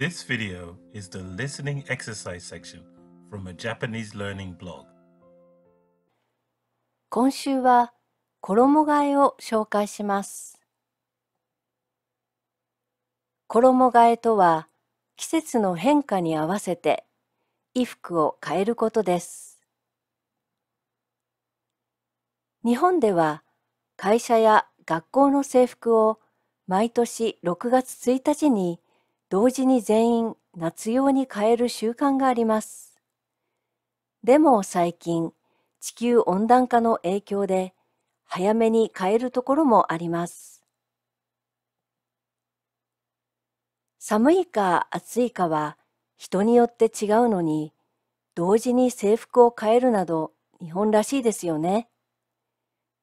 This video is the listening exercise section from a Japanese learning blog. 今週は衣替えを紹介します。衣替えとは季節の変化に合わせて衣服を変えることです。日本では会社や学校の制服を毎年6月1日に同時に全員夏用に変える習慣があります。でも最近、地球温暖化の影響で、早めに変えるところもあります。寒いか暑いかは人によって違うのに、同時に制服を変えるなど日本らしいですよね。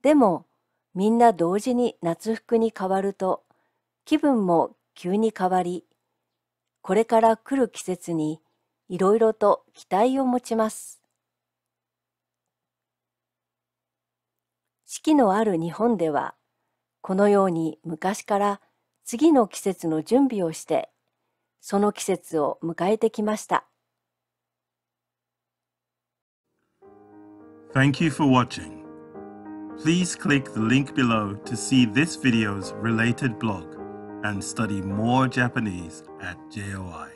でも、みんな同時に夏服に変わると、気分も急に変わり、これから来る季節にいろいろと期待を持ちます。四季のある日本では、このように昔から次の季節の準備をして、その季節を迎えてきました。Thank you for watching. Please click the link below to see this video's related blog. and study more Japanese at JOI.